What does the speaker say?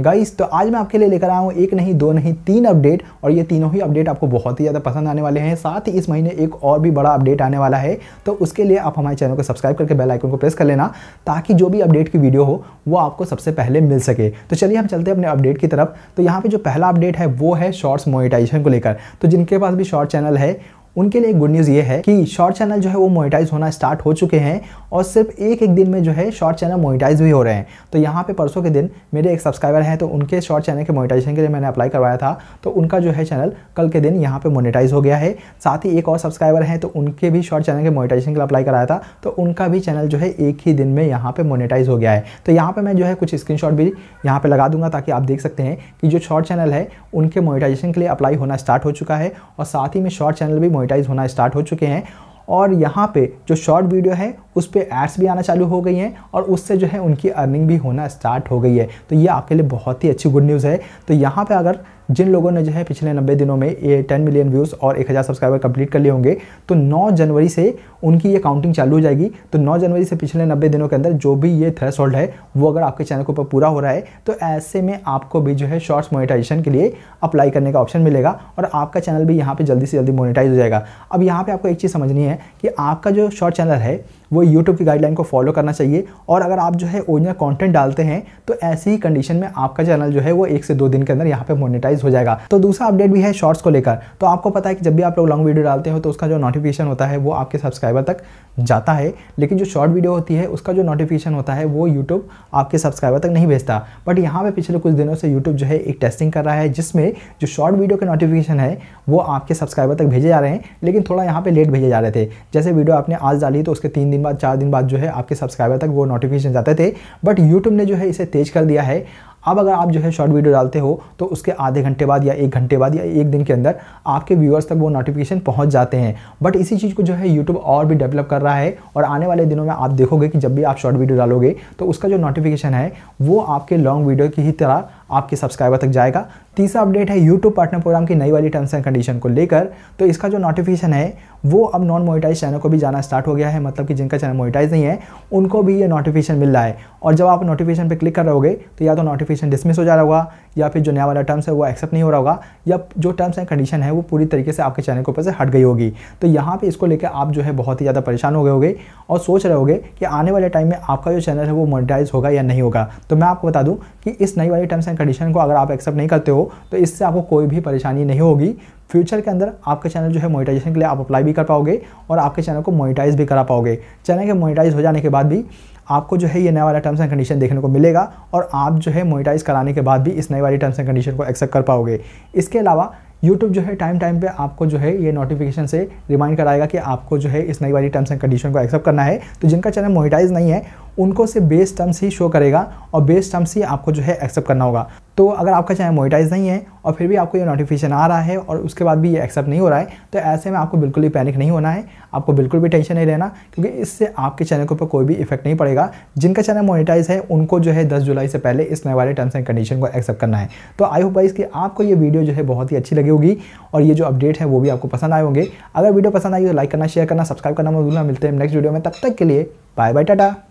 guys तो आज मैं आपके लिए लेकर आया हूँ एक नहीं दो नहीं तीन अपडेट और ये तीनों ही अपडेट आपको बहुत ही ज़्यादा पसंद आने वाले हैं साथ ही इस महीने एक और भी बड़ा अपडेट आने वाला है तो उसके लिए आप हमारे चैनल को सब्सक्राइब करके बेल आइकन को प्रेस कर लेना ताकि जो भी अपडेट की वीडियो हो वो आपको सबसे पहले मिल सके तो चलिए हम चलते हैं अपने अपडेट की तरफ तो यहाँ पर जो पहला अपडेट है वो है शॉर्ट्स मोनिटाइजेशन को लेकर तो जिनके पास भी शॉर्ट चैनल है उनके लिए गुड न्यूज़ ये है कि शॉर्ट चैनल जो है वो मोनिटाइज होना स्टार्ट हो चुके हैं और सिर्फ एक एक दिन में जो है शॉर्ट चैनल मोनिटाइज भी हो रहे हैं तो यहाँ पे परसों के दिन मेरे एक सब्सक्राइबर हैं तो उनके शॉर्ट चैनल के मोनिटाइजेशन के लिए मैंने अप्लाई करवाया था तो उनका जो है चैनल कल के दिन यहाँ पर मोनिटाइज हो गया है साथ ही एक और सब्सक्राइबर हैं तो उनके भी शॉर्ट चैनल के मोनिटाइजेशन के लिए अप्लाई कराया था तो उनका भी चैनल जो है एक ही दिन में यहाँ पर मोनिटाइज हो गया है तो यहाँ पर मैं जो है कुछ स्क्रीन भी यहाँ पर लगा दूंगा ताकि आप देख सकते हैं कि जो शॉर्ट चैनल है उनके मोनिटाइजेशन के लिए अप्लाई होना स्टार्ट हो चुका है और साथ ही में शॉर्ट चैनल भी मोनिटाइज होना स्टार्ट हो चुके हैं और यहाँ पे जो शॉर्ट वीडियो है उस पर एड्स भी आना चालू हो गई हैं और उससे जो है उनकी अर्निंग भी होना स्टार्ट हो गई है तो ये आपके लिए बहुत ही अच्छी गुड न्यूज़ है तो यहाँ पर अगर जिन लोगों ने जो है पिछले 90 दिनों में ये टेन मिलियन व्यूज़ और 1000 सब्सक्राइबर कंप्लीट कर लिए होंगे तो 9 जनवरी से उनकी ये काउंटिंग चालू हो जाएगी तो 9 जनवरी से पिछले 90 दिनों के अंदर जो भी ये थ्रेस होल्ड है वो अगर आपके चैनल के ऊपर पूरा हो रहा है तो ऐसे में आपको भी जो है शॉर्ट्स मोनिटाइजेशन के लिए अप्लाई करने का ऑप्शन मिलेगा और आपका चैनल भी यहाँ पर जल्दी से जल्दी मोनिटाइज हो जाएगा अब यहाँ पर आपको एक चीज़ समझनी है कि आपका जो शॉर्ट चैनल है वो यूट्यूब की गाइडलाइन को फॉलो करना चाहिए और अगर आप जो है ओरिजिनल कॉन्टेंट डालते हैं तो ऐसी कंडीशन में आपका चैनल जो है वो एक से दो दिन के अंदर यहाँ पर मोनिटाइज हो जाएगा तो दूसरा अपडेट भी है शॉर्ट्स को लेकर तो आपको पता है कि जब भी आप लोग लॉन्ग वीडियो डालते हो तो उसका जो नोटिफिकेशन होता है वो आपके सब्सक्राइबर तक जाता है लेकिन जो शॉर्ट वीडियो होती है उसका जो नोटिफिकेशन होता है वो यूट्यूब आपके सब्सक्राइबर तक नहीं भेजता बट यहाँ पर पिछले कुछ दिनों से यूट्यूब जो है एक टेस्टिंग कर रहा है जिसमें जो शॉर्ट वीडियो के नोटिफिकेशन है वो आपके सब्सक्राइबर तक भेजे जा रहे हैं लेकिन थोड़ा यहाँ पर लेट भेजे जा रहे थे जैसे वीडियो आपने आज डाली तो उसके तीन दिन बाद चार दिन बाद जो है आपके सब्सक्राइबर तक वो नोटिफिकेशन जाते थे बट यूट्यूब ने जो है इसे तेज कर दिया है अब अगर आप जो है शॉर्ट वीडियो डालते हो तो उसके आधे घंटे बाद या एक घंटे बाद या एक दिन के अंदर आपके व्यूअर्स तक वो नोटिफिकेशन पहुँच जाते हैं बट इसी चीज़ को जो है यूट्यूब और भी डेवलप कर रहा है और आने वाले दिनों में आप देखोगे कि जब भी आप शॉर्ट वीडियो डालोगे तो उसका जो नोटिफिकेशन है वो आपके लॉन्ग वीडियो की ही तरह आपके सब्सक्राइबर तक जाएगा तीसरा अपडेट है यूट्यूब पार्टनर प्रोग्राम की नई वाली टर्म्स एंड कंडीशन को लेकर तो इसका जो नोटिफिकेशन है वो अब नॉन मोनिटाइज चैनल को भी जाना स्टार्ट हो गया है मतलब कि जिनका चैनल मोनिटाइज नहीं है उनको भी ये नोटिफिकेशन मिल रहा है और जब आप नोटिफिकेशन पर क्लिक कर रहे तो या तो नोटिफिक एप्लीकेशन डिसमिस हो जा रहा होगा या फिर जो नया वाला टर्म्स है वो एक्सेप्ट नहीं हो रहा होगा या जो टर्म्स एंड कंडीशन है वो पूरी तरीके से आपके चैनल के ऊपर से हट गई होगी तो यहाँ पे इसको लेकर आप जो है बहुत ही ज़्यादा परेशान हो गए होगे और सोच रहे होगे कि आने वाले टाइम में आपका जो चैनल है वो मोनिटाइज होगा या नहीं होगा तो मैं आपको बता दूँ कि इस नई वाली टर्म्स एंड कंडीशन को अगर आप एक्सेप्ट नहीं करते हो तो इससे आपको कोई भी परेशानी नहीं होगी फ्यूचर के अंदर आपके चैनल जो है मोनिटाइजेशन के लिए आप अप्लाई भी कर पाओगे और आपके चैनल को मोनिटाइज भी करा पाओगे चैनल के मोनिटाइज हो जाने के बाद भी आपको जो है ये नया वाला टर्म्स एंड कंडीशन देखने को मिलेगा और आप जो है मोनिटाइज कराने के बाद भी इस नई वाली टर्म्स एंड कंडीशन को एक्सेप्ट कर पाओगे इसके अलावा यूट्यूब जो है टाइम टाइम पे आपको जो है ये नोटिफिकेशन से रिमाइंड कराएगा कि आपको जो है इस नई वाली टर्म्स एंड कंडीशन को एक्सेप्ट करना है तो जिनका चैनल मोनिटाइज नहीं है उनको से बेस टर्म्स ही शो करेगा और बेस टर्म्स ही आपको जो है एक्सेप्ट करना होगा तो अगर आपका चैनल मोनिटाइज नहीं है और फिर भी आपको ये नोटिफिकेशन आ रहा है और उसके बाद भी ये एक्सेप्ट नहीं हो रहा है तो ऐसे में आपको बिल्कुल भी पैनिक नहीं होना है आपको बिल्कुल भी टेंशन नहीं लेना क्योंकि इससे आपके चैनल के ऊपर कोई भी इफेक्ट नहीं पड़ेगा जिनका चैनल मोनिटाइज है उनको जो है दस जुलाई से पहले इस नए वाले टर्म्स एंड कंडीशन को एक्सेप्ट करना है तो आई होप वाइज कि आपको ये वीडियो जो है बहुत ही अच्छी लगी होगी और ये जो अपडेट है वो भी आपको पसंद आए होंगे अगर वीडियो पसंद आई तो लाइक करना शेयर करना सब्सक्राइब करना मजबूर मिलते हैं नेक्स्ट वीडियो में तब तक के लिए बाय बाय टाटा